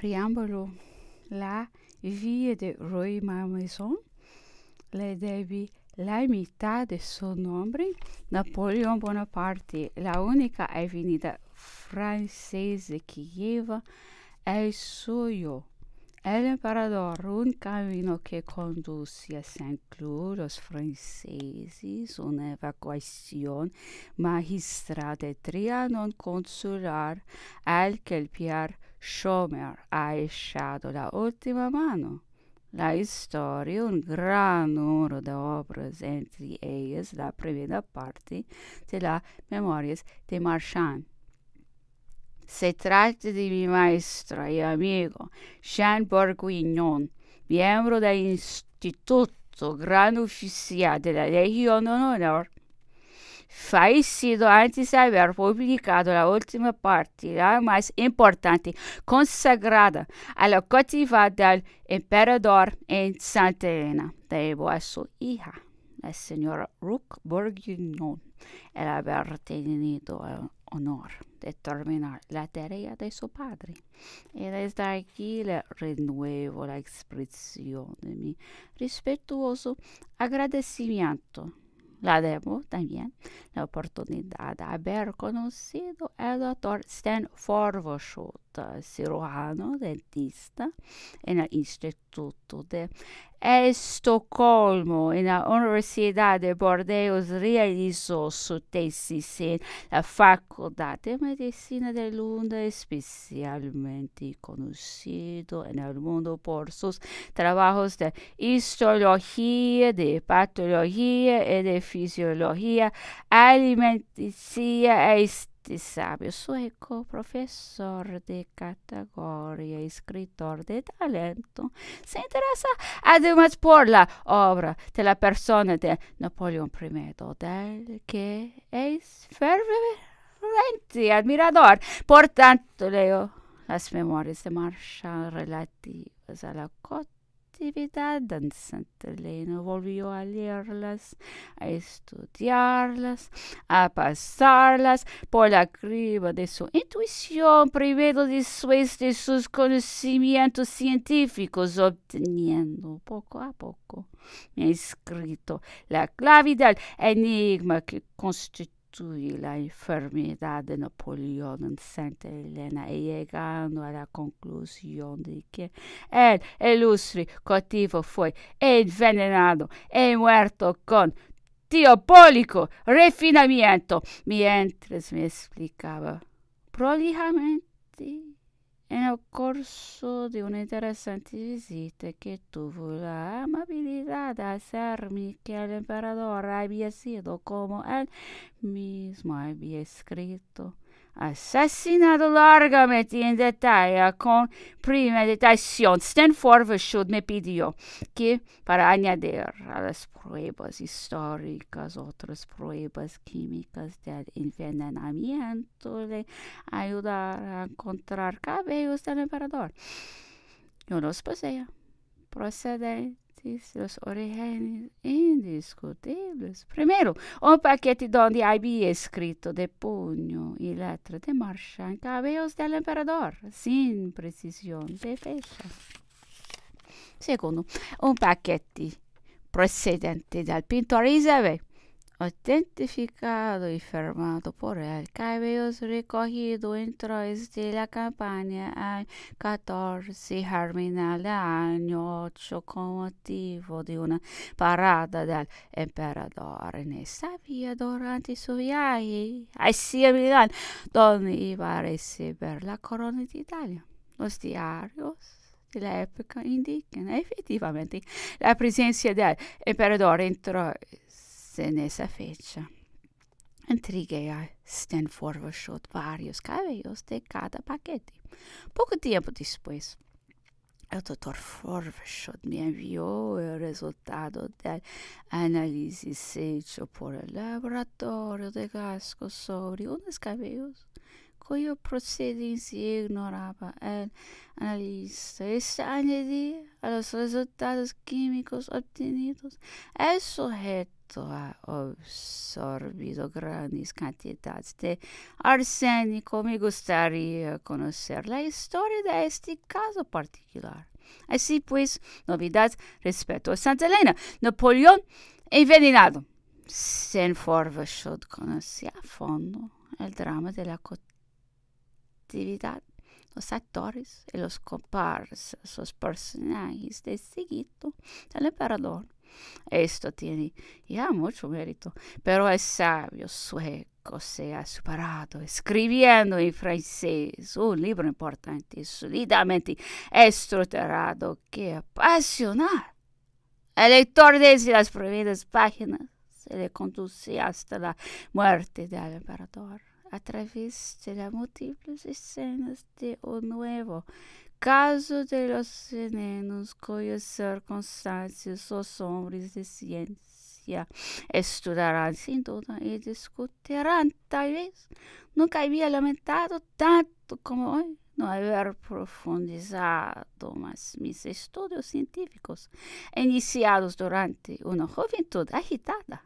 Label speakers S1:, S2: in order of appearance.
S1: preâmbulo, la vie de Roy Malmaison le deve la metà de seu nome Napoleão Bonaparte, la única avenida francesa que lleva ao é suyo. El é emperador, un camino que conduce Saint-Cloud, los franceses, una evacuación magistral de Trianon consular al que el Pierre Schomer ha esciato la ultima mano. La storia, un gran numero di opere entre ellas la prima parte della Memorias de Marchand. Se tratta di mio maestro e amico Jean Bourguignon, membro dell'Istituto Gran Ufficiale della Legion d'Onore, faecido antes de haver publicado a última parte, a mais importante, consagrada à locomotiva do imperador em Santa Helena de sua hija, a senhora Rook Bourguignon, era haver tenido o honor de terminar a tarefa de seu padre. E é desde aqui le renuevo a expressão de meu respeitoso agradecimento La debo también, la oportunidad de haber conocido al doctor Stan Forbeshut cirujano dentista en el Instituto de Estocolmo. En la Universidad de Bordeaux realizó su tesis en la Facultad de Medicina de Lunda, especialmente conocido en el mundo por sus trabajos de histología, de patología y de fisiología alimenticia. E este sabio sueco, profesor de categoría, escritor de talento, se interesa además por la obra de la persona de Napoleón I, del que es ferviente admirador. Por tanto, leo las memorias de Marshall relativas a la cota actividad Elena volvió a leerlas, a estudiarlas, a pasarlas por la criba de su intuición, primero después de sus conocimientos científicos, obteniendo poco a poco escrito la clave del enigma que constituye tutti la infermità di Napoleone in Santa Elena e llegando alla conclusione che el illustre cattivo fu envenenato e muerto con diabolico refinamento mientras mi esplicaba prolijamente nel corso di un'interessante visita che tuvo la amabilità de hacerme que el emperador había sido como él mismo había escrito. Asesinado largamente en detalle con premeditación, Stanford me pidió que, para añadir a las pruebas históricas otras pruebas químicas del envenenamiento, le ayudara a encontrar cabellos del emperador. Yo los poseía procede artistas originais indiscutíveis. Primeiro, un paquete onde había escrito de punho e letra de marchand cabelos del imperador, sem precisão de fecha. Segundo, um paquete procedente dal pittore Isabel identificado e firmado por él. Cabellos recogido entró desde la campaña al 14 germinal del año 8 con motivo de una parada del emperador en esa vía durante su viaje hacia Milán, donde iba a recibir la corona d'Italia. Italia. Los diarios della epoca indicano effettivamente la presenza dell'imperatore entrò en esa fecha. Entreguei a Stanford Shot vários cabelos de cada paquete. Pouco tempo depois, o Dr. Forvershot me enviou o resultado da análise feita por o laboratório de Gasco sobre uns cabelos cujo procedência ignorava o analista. Este añadía aos resultados químicos obtidos, el é sujeito ha eh, absorbido grandi quantità di arsénico. Mi gustaría conocer la storia di questo caso particular. Así eh pues, novedad respecto a Santa Elena. Napoleón envenenado. Sen Forvashod conoce a fondo il drama della cattività. cautividad los actores y los comparsas, los personajes de seguito del emperador Esto tiene ya ah, mucho mérito, pero el sabio sueco se ha superado escribiendo en francés un libro importante y sólidamente estructurado que apasiona El lector desde las primeras páginas. Se le conduce hasta la muerte del emperador a través de las múltiples escenas de un nuevo caso de los venenos cuyas circunstancias los hombres de ciencia estudiarán sin duda y discutirán. Tal vez nunca había lamentado tanto como hoy no haber profundizado más mis estudios científicos iniciados durante una juventud agitada.